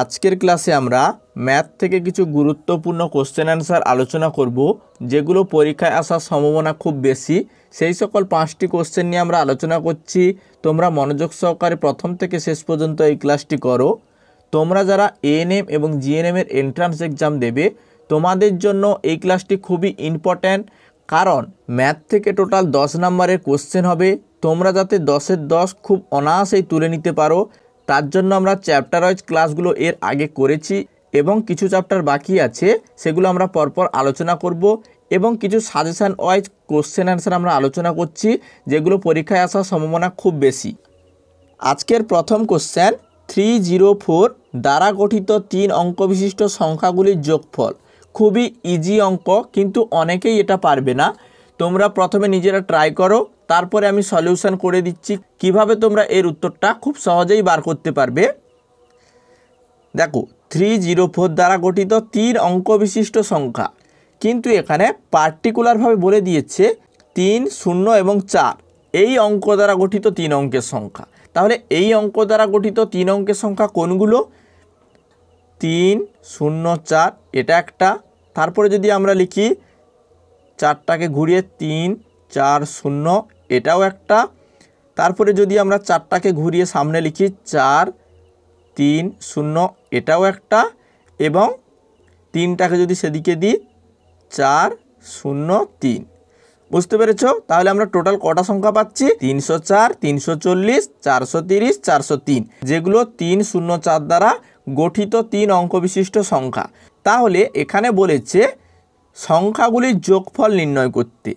আজকের ক্লাসে আমরা ম্যাথ থেকে কিছু গুরুত্বপূর্ণ কোশ্চেন অ্যান্সার আলোচনা করব যেগুলো পরীক্ষায় আসার সম্ভাবনা খুব বেশি সেই সকল পাঁচটি কোশ্চেন নিয়ে আমরা আলোচনা করছি তোমরা মনোযোগ সহকারে প্রথম থেকে শেষ পর্যন্ত এই ক্লাসটি করো তোমরা যারা এএনএম এবং জিএনএমের এন্ট্রান্স এক্সাম দেবে তোমাদের জন্য এই ক্লাসটি খুবই ইম্পর্ট্যান্ট কারণ ম্যাথ থেকে টোটাল দশ নম্বরের কোশ্চেন হবে তোমরা যাতে দশের দশ খুব অনায়াসেই তুলে নিতে পারো তার জন্য আমরা চ্যাপ্টার ওয়াইজ ক্লাসগুলো এর আগে করেছি এবং কিছু চ্যাপ্টার বাকি আছে সেগুলো আমরা পরপর আলোচনা করব এবং কিছু সাজেশান ওয়াইজ কোশ্চেন অ্যান্সার আমরা আলোচনা করছি যেগুলো পরীক্ষায় আসার সম্ভাবনা খুব বেশি আজকের প্রথম কোশ্চেন থ্রি জিরো ফোর দ্বারা গঠিত তিন অঙ্ক বিশিষ্ট সংখ্যাগুলির যোগফল খুবই ইজি অঙ্ক কিন্তু অনেকেই এটা পারবে না তোমরা প্রথমে নিজেরা ট্রাই করো তারপরে আমি সলিউশন করে দিচ্ছি কিভাবে তোমরা এর উত্তরটা খুব সহজেই বার করতে পারবে দেখো থ্রি জিরো ফোর দ্বারা গঠিত তিন অঙ্ক বিশিষ্ট সংখ্যা কিন্তু এখানে পার্টিকুলারভাবে বলে দিয়েছে তিন শূন্য এবং চার এই অঙ্ক দ্বারা গঠিত তিন অঙ্কের সংখ্যা তাহলে এই অঙ্ক দ্বারা গঠিত তিন অঙ্কের সংখ্যা কোনগুলো তিন শূন্য চার এটা একটা তারপরে যদি আমরা লিখি চারটাকে ঘুরিয়ে তিন চার শূন্য এটাও একটা তারপরে যদি আমরা চারটাকে ঘুরিয়ে সামনে লিখি চার তিন শূন্য এটাও একটা এবং তিনটাকে যদি সেদিকে দিই চার শূন্য তিন বুঝতে পেরেছ তাহলে আমরা টোটাল কটা সংখ্যা পাচ্ছি তিনশো চার তিনশো চল্লিশ চারশো তিরিশ চারশো তিন যেগুলো তিন শূন্য চার দ্বারা গঠিত তিন অঙ্ক বিশিষ্ট সংখ্যা তাহলে এখানে বলেছে সংখ্যাগুলির যোগফল নির্ণয় করতে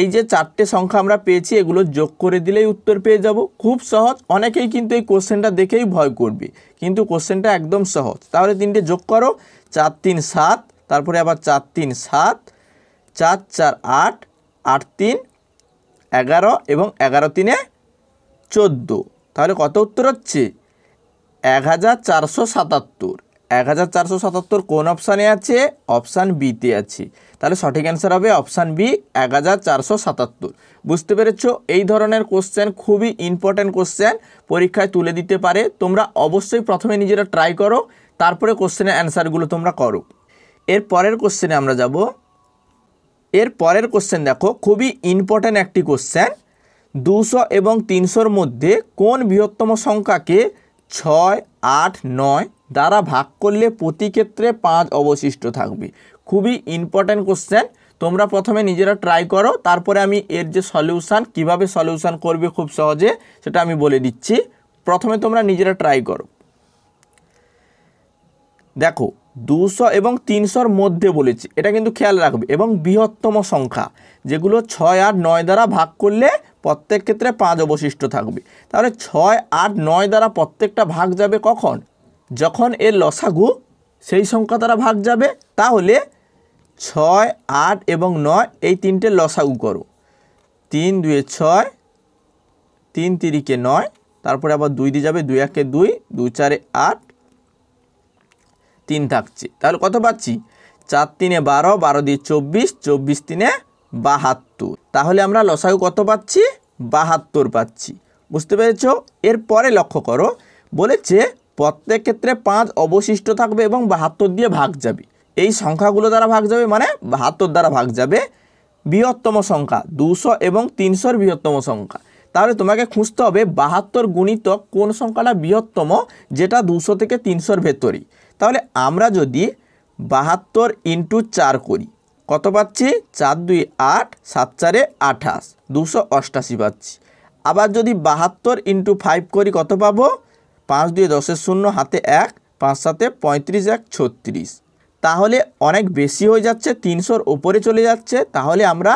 এই যে চারটে সংখ্যা আমরা পেয়েছি এগুলো যোগ করে দিলেই উত্তর পেয়ে যাব খুব সহজ অনেকেই কিন্তু এই কোশ্চেনটা দেখেই ভয় করবে কিন্তু কোশ্চেনটা একদম সহজ তাহলে তিনটে যোগ করো চার তিন সাত তারপরে আবার চার তিন সাত চার চার আট আট তিন এগারো এবং এগারো তিনে চোদ্দো তাহলে কত উত্তর হচ্ছে এক হাজার চারশো সাতাত্তর এক হাজার চারশো সাতাত্তর কোন অপশানে আছে অপশান বিতে আছে তাহলে সঠিক অ্যান্সার হবে অপশান বি এক হাজার চারশো সাতাত্তর বুঝতে পেরেছ এই ধরনের কোশ্চেন খুবই ইম্পর্ট্যান্ট কোশ্চেন পরীক্ষায় তুলে দিতে পারে তোমরা অবশ্যই প্রথমে নিজেরা ট্রাই করো তারপরে কোশ্চেনের অ্যান্সারগুলো তোমরা করো এর পরের কোশ্চেনে আমরা যাব এর পরের কোশ্চেন দেখো খুবই ইম্পর্ট্যান্ট একটি কোশ্চেন দুশো এবং তিনশোর মধ্যে কোন বৃহত্তম সংখ্যাকে ছয় আট নয় দ্বারা ভাগ করলে প্রতি ক্ষেত্রে পাঁচ অবশিষ্ট থাকবে খুবই ইম্পর্ট্যান্ট কোশ্চেন তোমরা প্রথমে নিজেরা ট্রাই করো তারপরে আমি এর যে সলিউশান কিভাবে সলিউশান করবে খুব সহজে সেটা আমি বলে দিচ্ছি প্রথমে তোমরা নিজেরা ট্রাই করো দেখো দুশো এবং তিনশোর মধ্যে বলেছি এটা কিন্তু খেয়াল রাখবে এবং বৃহত্তম সংখ্যা যেগুলো ছয় আট নয় দ্বারা ভাগ করলে প্রত্যেক ক্ষেত্রে পাঁচ অবশিষ্ট থাকবে তাহলে ছয় আট নয় দ্বারা প্রত্যেকটা ভাগ যাবে কখন যখন এর লসাগু সেই সংখ্যা দ্বারা ভাগ যাবে তাহলে ছয় আট এবং নয় এই তিনটে লসাগু করো তিন দুয়ে ছয় তিন তিরিকে নয় তারপরে আবার দুই দিয়ে যাবে দুই একে দুই দুই চারে আট তিন থাকছে তাহলে কত পাচ্ছি চার তিনে বারো বারো দিয়ে চব্বিশ চব্বিশ তিনে বাহাত্তর তাহলে আমরা লসাগু কত পাচ্ছি বাহাত্তর পাচ্ছি বুঝতে পেরেছ পরে লক্ষ্য করো বলেছে প্রত্যেক ক্ষেত্রে পাঁচ অবশিষ্ট থাকবে এবং বাহাত্তর দিয়ে ভাগ যাবে এই সংখ্যাগুলো দ্বারা ভাগ যাবে মানে বাহাত্তর দ্বারা ভাগ যাবে বৃহত্তম সংখ্যা দুশো এবং তিনশোর বৃহত্তম সংখ্যা তাহলে তোমাকে খুঁজতে হবে বাহাত্তর গুণিত কোন সংখ্যাটা বৃহত্তম যেটা দুশো থেকে তিনশোর ভেতরই তাহলে আমরা যদি বাহাত্তর ইন্টু চার করি কত পাচ্ছি চার দুই আট সাত চারে আঠাশ দুশো অষ্টাশি পাচ্ছি আবার যদি বাহাত্তর ইন্টু ফাইভ করি কত পাবো পাঁচ দুয়ে দশের শূন্য হাতে এক পাঁচ সাতে পঁয়ত্রিশ এক ছত্রিশ তাহলে অনেক বেশি হয়ে যাচ্ছে তিনশোর ওপরে চলে যাচ্ছে তাহলে আমরা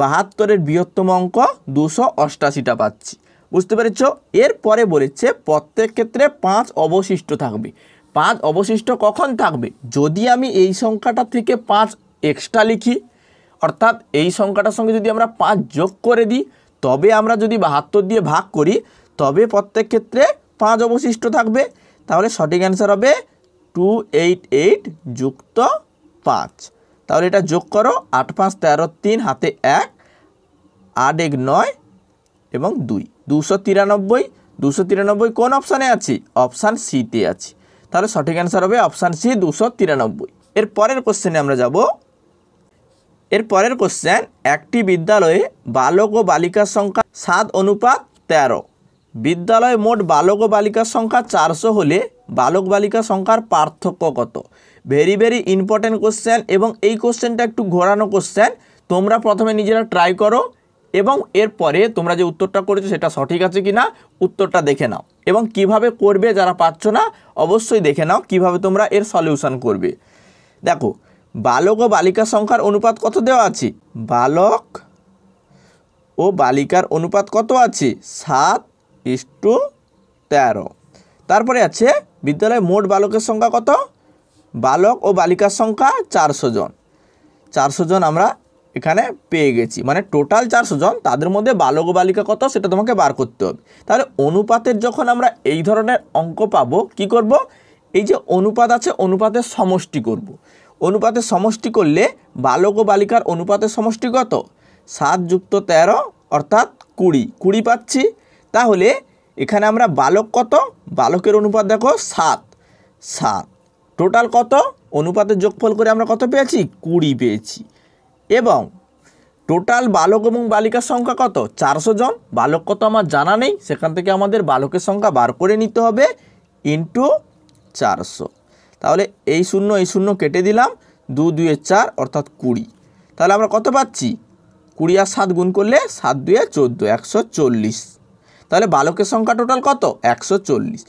বাহাত্তরের বৃহত্তম অঙ্ক দুশো অষ্টাশিটা পাচ্ছি বুঝতে পেরেছ এরপরে বলেছে প্রত্যেক ক্ষেত্রে পাঁচ অবশিষ্ট থাকবে পাঁচ অবশিষ্ট কখন থাকবে যদি আমি এই সংখ্যাটা থেকে পাঁচ এক্সট্রা লিখি অর্থাৎ এই সংখ্যাটার সঙ্গে যদি আমরা পাঁচ যোগ করে দিই তবে আমরা যদি বাহাত্তর দিয়ে ভাগ করি তবে প্রত্যেক ক্ষেত্রে পাঁচ অবশিষ্ট থাকবে তাহলে সঠিক অ্যান্সার হবে টু এইট এইট যুক্ত পাঁচ তাহলে এটা যোগ করো আট পাঁচ তেরো তিন হাতে এক আট এক নয় এবং দুই দুশো তিরানব্বই দুশো তিরানব্বই কোন অপশানে আছি অপশান সিতে আছি তাহলে সঠিক অ্যান্সার হবে অপশান সি দুশো তিরানব্বই এর পরের কোশ্চেনে আমরা যাব এর পরের কোশ্চেন একটি বিদ্যালয়ে বালক ও বালিকার সংখ্যা সাত অনুপাত তেরো বিদ্যালয় মোট বালক বালিকার সংখ্যা চারশো হলে বালক বালিকা সংখ্যার পার্থক্য কত ভেরি ভেরি ইম্পর্ট্যান্ট কোশ্চেন এবং এই কোশ্চেনটা একটু ঘোরানো কোশ্চেন তোমরা প্রথমে নিজেরা ট্রাই করো এবং এরপরে তোমরা যে উত্তরটা করেছো সেটা সঠিক আছে কি না উত্তরটা দেখে নাও এবং কিভাবে করবে যারা পাচ্ছ না অবশ্যই দেখে নাও কিভাবে তোমরা এর সলিউশন করবে দেখো বালক ও বালিকা সংখ্যার অনুপাত কত দেওয়া আছে বালক ও বালিকার অনুপাত কত আছে সাত ইস টু তেরো তারপরে আছে বিদ্যালয়ে মোট বালকের সংখ্যা কত বালক ও বালিকার সংখ্যা চারশো জন চারশো জন আমরা এখানে পেয়ে গেছি মানে টোটাল চারশো জন তাদের মধ্যে বালক ও বালিকা কত সেটা তোমাকে বার করতে হবে তাহলে অনুপাতের যখন আমরা এই ধরনের অঙ্ক পাব কি করব এই যে অনুপাত আছে অনুপাতের সমষ্টি করব। অনুপাতের সমষ্টি করলে বালক ও বালিকার অনুপাতের সমষ্টি কত সাত যুক্ত তেরো অর্থাৎ কুড়ি কুড়ি পাচ্ছি তাহলে এখানে আমরা বালক কত বালকের অনুপাত দেখো সাত সাত টোটাল কত অনুপাতের যোগফল করে আমরা কত পেয়েছি কুড়ি পেয়েছি এবং টোটাল বালক এবং বালিকার সংখ্যা কত চারশো জন বালক কত আমার জানা নেই সেখান থেকে আমাদের বালকের সংখ্যা বার করে নিতে হবে ইন্টু চারশো তাহলে এই শূন্য এই শূন্য কেটে দিলাম দু দুয়ে চার অর্থাৎ কুড়ি তাহলে আমরা কত পাচ্ছি কুড়ি আর সাত গুণ করলে সাত দুয়ে চোদ্দো একশো চল্লিশ তাহলে বালকের সংখ্যা টোটাল কত একশো চল্লিশ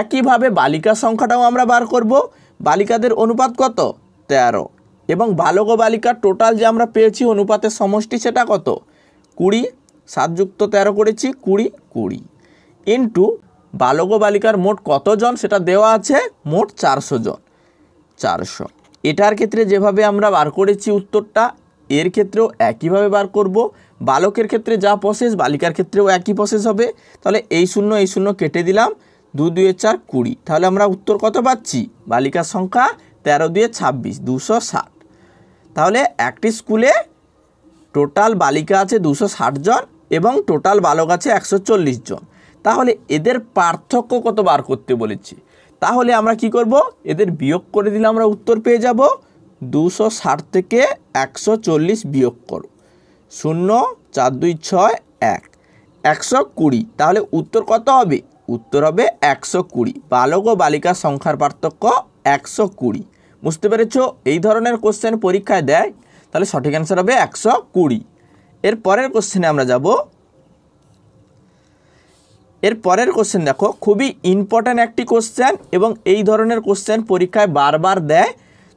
একইভাবে বালিকা সংখ্যাটাও আমরা বার করব বালিকাদের অনুপাত কত তেরো এবং বালক ও বালিকার টোটাল যে আমরা পেয়েছি অনুপাতের সমষ্টি সেটা কত কুড়ি সাতযুক্ত তেরো করেছি কুড়ি কুড়ি ইন্টু বালক ও বালিকার মোট কতজন সেটা দেওয়া আছে মোট চারশো জন চারশো এটার ক্ষেত্রে যেভাবে আমরা বার করেছি উত্তরটা এর ক্ষেত্রেও একইভাবে বার করব বালকের ক্ষেত্রে যা প্রসেস বালিকার ক্ষেত্রেও একই প্রসেস হবে তাহলে এই শূন্য এই শূন্য কেটে দিলাম দু দুয়ে চার কুড়ি তাহলে আমরা উত্তর কত পাচ্ছি বালিকার সংখ্যা তেরো দুয়ে ছাব্বিশ দুশো ষাট তাহলে একটি স্কুলে টোটাল বালিকা আছে দুশো জন এবং টোটাল বালক আছে একশো জন তাহলে এদের পার্থক্য কত বার করতে বলেছি তাহলে আমরা কি করব এদের বিয়োগ করে দিলে আমরা উত্তর পেয়ে যাব দুশো ষাট থেকে একশো চল্লিশ বিয়োগ করো শূন্য চার দুই ছয় এক একশো কুড়ি তাহলে উত্তর কত হবে উত্তর হবে একশো কুড়ি বালক ও বালিকার সংখ্যার পার্থক্য একশো কুড়ি বুঝতে পেরেছ এই ধরনের কোশ্চেন পরীক্ষায় দেয় তাহলে সঠিক অ্যান্সার হবে একশো কুড়ি এর পরের কোশ্চেনে আমরা যাব এর পরের কোশ্চেন দেখো খুবই ইম্পর্ট্যান্ট একটি কোশ্চেন এবং এই ধরনের কোশ্চেন পরীক্ষায় বারবার দেয়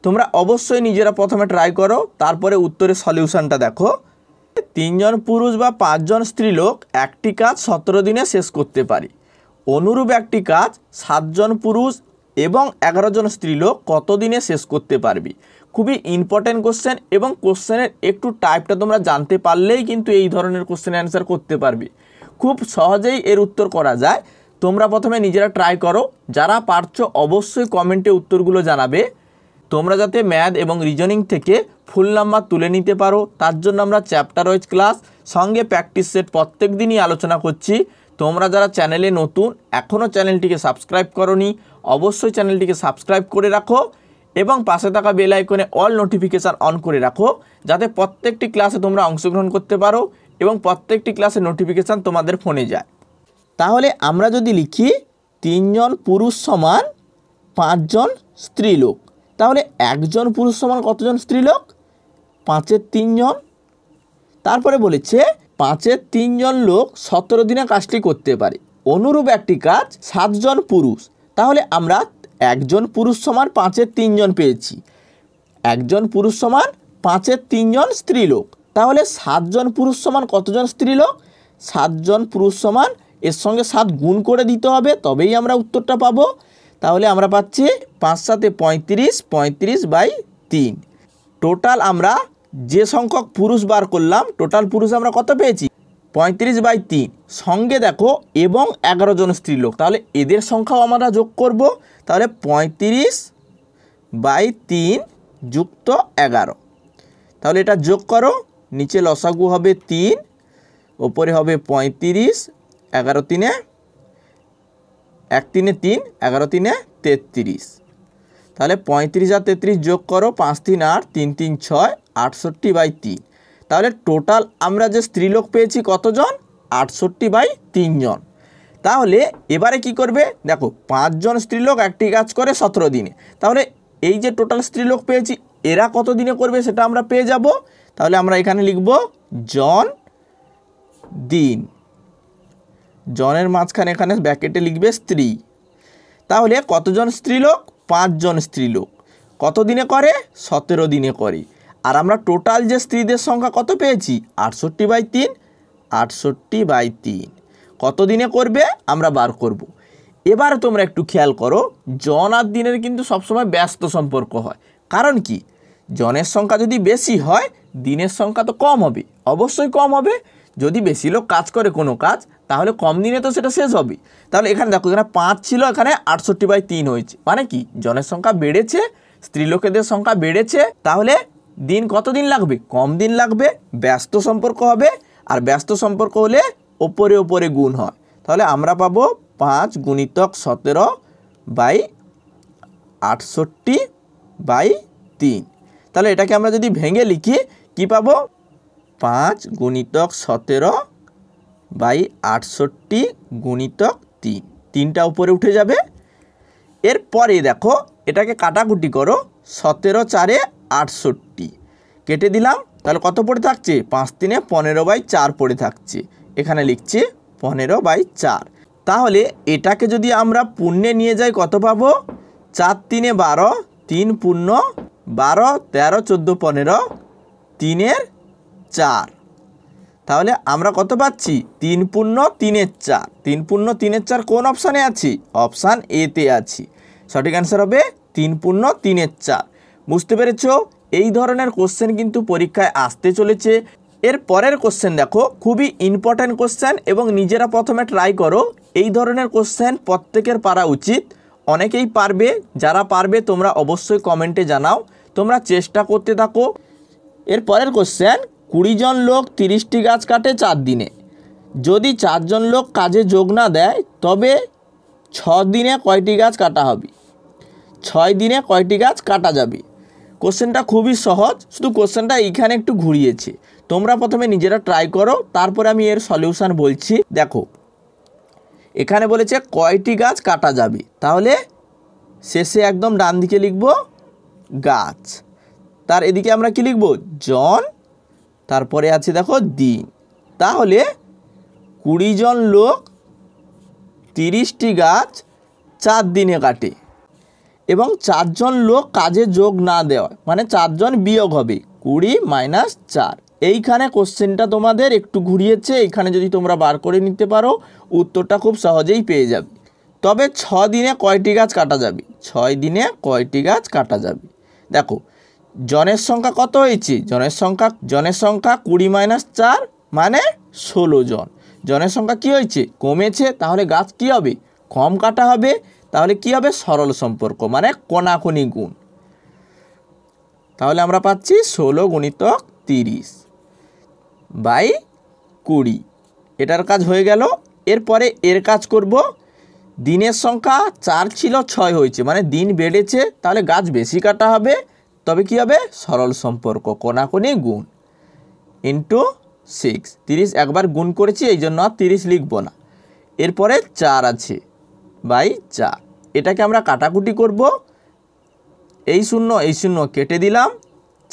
তোমরা অবশ্যই নিজেরা প্রথমে ট্রাই করো তারপরে উত্তরের সলিউশনটা দেখো তিনজন পুরুষ বা পাঁচজন স্ত্রীলোক একটি কাজ সতেরো দিনে শেষ করতে পারি অনুরূপ একটি কাজ সাতজন পুরুষ এবং এগারো জন স্ত্রীলোক কত দিনে শেষ করতে পারবি খুবই ইম্পর্ট্যান্ট কোশ্চেন এবং কোশ্চেনের একটু টাইপটা তোমরা জানতে পারলেই কিন্তু এই ধরনের কোশ্চেন অ্যান্সার করতে পারবি খুব সহজেই এর উত্তর করা যায় তোমরা প্রথমে নিজেরা ট্রাই করো যারা পারছো অবশ্যই কমেন্টে উত্তরগুলো জানাবে তোমরা যাতে ম্যাথ এবং রিজনিং থেকে ফুল নাম্বার তুলে নিতে পারো তার জন্য আমরা চ্যাপ্টার ওয়াইজ ক্লাস সঙ্গে প্র্যাকটিস সেট প্রত্যেক দিনই আলোচনা করছি তোমরা যারা চ্যানেলে নতুন এখনও চ্যানেলটিকে সাবস্ক্রাইব নি অবশ্যই চ্যানেলটিকে সাবস্ক্রাইব করে রাখো এবং পাশে থাকা বেলাইকনে অল নোটিফিকেশান অন করে রাখো যাতে প্রত্যেকটি ক্লাসে তোমরা অংশগ্রহণ করতে পারো এবং প্রত্যেকটি ক্লাসে নোটিফিকেশান তোমাদের ফোনে যায় তাহলে আমরা যদি লিখি তিনজন পুরুষ সমান পাঁচজন স্ত্রীলোক তাহলে একজন পুরুষ সমান কতজন স্ত্রীলোক পাঁচের তিনজন তারপরে বলেছে পাঁচের তিনজন লোক সতেরো দিনে কাজটি করতে পারে অনুরূপ একটি কাজ সাতজন পুরুষ তাহলে আমরা একজন পুরুষ সমান পাঁচের তিনজন পেয়েছি একজন পুরুষ সমান পাঁচের তিনজন স্ত্রীলোক তাহলে সাতজন পুরুষ সমান কতজন স্ত্রীলোক সাতজন পুরুষ সমান এর সঙ্গে সাত গুণ করে দিতে হবে তবেই আমরা উত্তরটা পাবো তাহলে আমরা পাচ্ছি পাঁচ সাথে পঁয়ত্রিশ পঁয়ত্রিশ বাই তিন টোটাল আমরা যে সংখ্যক পুরুষ বার করলাম টোটাল পুরুষ আমরা কত পেয়েছি পঁয়ত্রিশ বাই তিন সঙ্গে দেখো এবং এগারো জন স্ত্রীলোক তাহলে এদের সংখ্যাও আমরা যোগ করব তাহলে পঁয়ত্রিশ বাই তিন যুক্ত এগারো তাহলে এটা যোগ করো নিচে লসাগু হবে তিন ওপরে হবে পঁয়ত্রিশ এগারো তিনে এক তিনে তিন এগারো তিনে তেত্রিশ তাহলে পঁয়ত্রিশ আর তেত্রিশ যোগ করো পাঁচ তিন আট তিন তিন ছয় আটষট্টি বাই তিন তাহলে টোটাল আমরা যে স্ত্রীলোক পেয়েছি কতজন আটষট্টি বাই তিনজন তাহলে এবারে কি করবে দেখো পাঁচজন স্ত্রীলোক একটি কাজ করে সতেরো দিনে তাহলে এই যে টোটাল স্ত্রীলোক পেয়েছি এরা কত দিনে করবে সেটা আমরা পেয়ে যাব তাহলে আমরা এখানে লিখব জন দিন জনের মাঝখানে এখানে ব্যাকেটে লিখবে স্ত্রী তাহলে কতজন স্ত্রীলোক পাঁচজন স্ত্রীলোক কত দিনে করে সতেরো দিনে করে আর আমরা টোটাল যে স্ত্রীদের সংখ্যা কত পেয়েছি আটষট্টি বাই তিন আটষট্টি বাই তিন কত দিনে করবে আমরা বার করব। এবার তোমরা একটু খেয়াল করো জন আর দিনের কিন্তু সবসময় ব্যস্ত সম্পর্ক হয় কারণ কি জনের সংখ্যা যদি বেশি হয় দিনের সংখ্যা তো কম হবে অবশ্যই কম হবে যদি বেশি লোক কাজ করে কোনো কাজ তাহলে কম দিনে তো সেটা শেষ হবে তাহলে এখানে দেখো এখানে পাঁচ ছিল এখানে আটষট্টি বাই তিন হয়েছে মানে কি জনের সংখ্যা বেড়েছে স্ত্রীলোকেদের সংখ্যা বেড়েছে তাহলে দিন কত দিন লাগবে কম দিন লাগবে ব্যস্ত সম্পর্ক হবে আর ব্যস্ত সম্পর্ক হলে ওপরে ওপরে গুণ হয় তাহলে আমরা পাবো পাঁচ গুণিতক সতেরো বাই আটষট্টি বাই তিন তাহলে এটাকে আমরা যদি ভেঙে লিখি কি পাবো পাঁচ গুণিতক সতেরো বাই আটষট্টি গুণিতক তিন তিনটা উপরে উঠে যাবে এরপরে দেখো এটাকে কাটাকুটি করো সতেরো চারে আটষট্টি কেটে দিলাম তাহলে কত পড়ে থাকছে পাঁচ তিনে পনেরো বাই চার পড়ে থাকছে এখানে লিখছে পনেরো বাই চার তাহলে এটাকে যদি আমরা পুণ্যে নিয়ে যাই কত পাবো চার তিনে বারো তিন পূর্ণ বারো তেরো চোদ্দো পনেরো তিনের চার তাহলে আমরা কত পাচ্ছি তিন পূর্ণ তিনের চার তিন পূর্ণ তিনের চার কোন অপশানে আছি অপশান এতে আছি সঠিক অ্যান্সার হবে তিন পূর্ণ তিনের চার বুঝতে পেরেছ এই ধরনের কোশ্চেন কিন্তু পরীক্ষায় আসতে চলেছে এর পরের কোশ্চেন দেখো খুবই ইম্পর্ট্যান্ট কোশ্চেন এবং নিজেরা প্রথমে ট্রাই করো এই ধরনের কোশ্চেন প্রত্যেকের পারা উচিত অনেকেই পারবে যারা পারবে তোমরা অবশ্যই কমেন্টে জানাও তোমরা চেষ্টা করতে থাকো এর পরের কোশ্চেন কুড়িজন লোক তিরিশটি গাছ কাটে চার দিনে যদি চারজন লোক কাজে যোগ না দেয় তবে ছ দিনে কয়টি গাছ কাটা হবে ছয় দিনে কয়টি গাছ কাটা যাবে কোশ্চেনটা খুবই সহজ শুধু কোশ্চেনটা এইখানে একটু ঘুরিয়েছে তোমরা প্রথমে নিজেরা ট্রাই করো তারপরে আমি এর সলিউশান বলছি দেখো এখানে বলেছে কয়টি গাছ কাটা যাবে তাহলে শেষে একদম ডান দিকে লিখব গাছ তার এদিকে আমরা কি লিখব জন তারপরে আছে দেখো দি তাহলে কুড়ি জন লোক তিরিশটি গাছ চার দিনে কাটে এবং চারজন লোক কাজে যোগ না দেওয়া মানে চারজন বিয়োগ হবে কুড়ি মাইনাস চার এইখানে কোশ্চেনটা তোমাদের একটু ঘুরিয়েছে এইখানে যদি তোমরা বার করে নিতে পারো উত্তরটা খুব সহজেই পেয়ে যাবে তবে ছ দিনে কয়টি গাছ কাটা যাবে ছয় দিনে কয়টি গাছ কাটা যাবে দেখো জনের সংখ্যা কত হয়েছে জনের সংখ্যা জনের সংখ্যা কুড়ি মাইনাস চার মানে ষোলো জন জনের সংখ্যা কী হয়েছে কমেছে তাহলে গাছ কী হবে কম কাটা হবে তাহলে কী হবে সরল সম্পর্ক মানে কোনাকোনি গুণ তাহলে আমরা পাচ্ছি ষোলো গুণিতক তিরিশ বাই কুড়ি এটার কাজ হয়ে গেল এরপরে এর কাজ করব দিনের সংখ্যা চার ছিল ছয় হয়েছে মানে দিন বেড়েছে তাহলে গাছ বেশি কাটা হবে তবে কি হবে সরল সম্পর্ক কোনাকোনি গুণ ইন্টু সিক্স তিরিশ একবার গুণ করেছি এই জন্য আর তিরিশ লিখব না এরপরে চার আছে বাই চার এটাকে আমরা কাটাকুটি করব এই শূন্য এই শূন্য কেটে দিলাম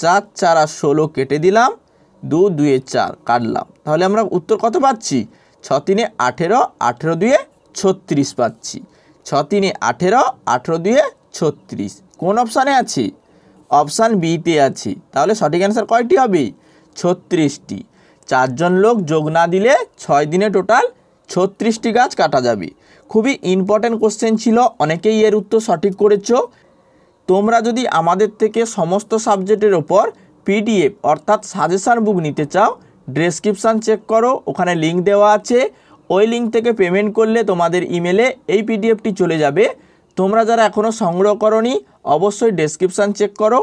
চার চার আর ষোলো কেটে দিলাম দু দুয়ে চার কাটলাম তাহলে আমরা উত্তর কত পাচ্ছি ছ তিনে আঠেরো আঠেরো দুয়ে ছত্রিশ পাচ্ছি ছ তিনে আঠেরো আঠেরো দুয়ে ছত্রিশ কোন অপশানে আছি অপশান বিতে আছে তাহলে সঠিক অ্যান্সার কয়টি হবে ছত্রিশটি চারজন লোক যোগ না দিলে ছয় দিনে টোটাল ছত্রিশটি গাছ কাটা যাবে খুবই ইম্পর্ট্যান্ট কোশ্চেন ছিল অনেকেই এর উত্তর সঠিক করেছ তোমরা যদি আমাদের থেকে সমস্ত সাবজেক্টের ওপর পিডিএফ অর্থাৎ সাজেশান বুক নিতে চাও ডেসক্রিপশান চেক করো ওখানে লিঙ্ক দেওয়া আছে ওই লিঙ্ক থেকে পেমেন্ট করলে তোমাদের ইমেলে এই পিডিএফটি চলে যাবে তোমরা যারা এখনও সংগ্রহ করি অবশ্যই ডেসক্রিপশান চেক করো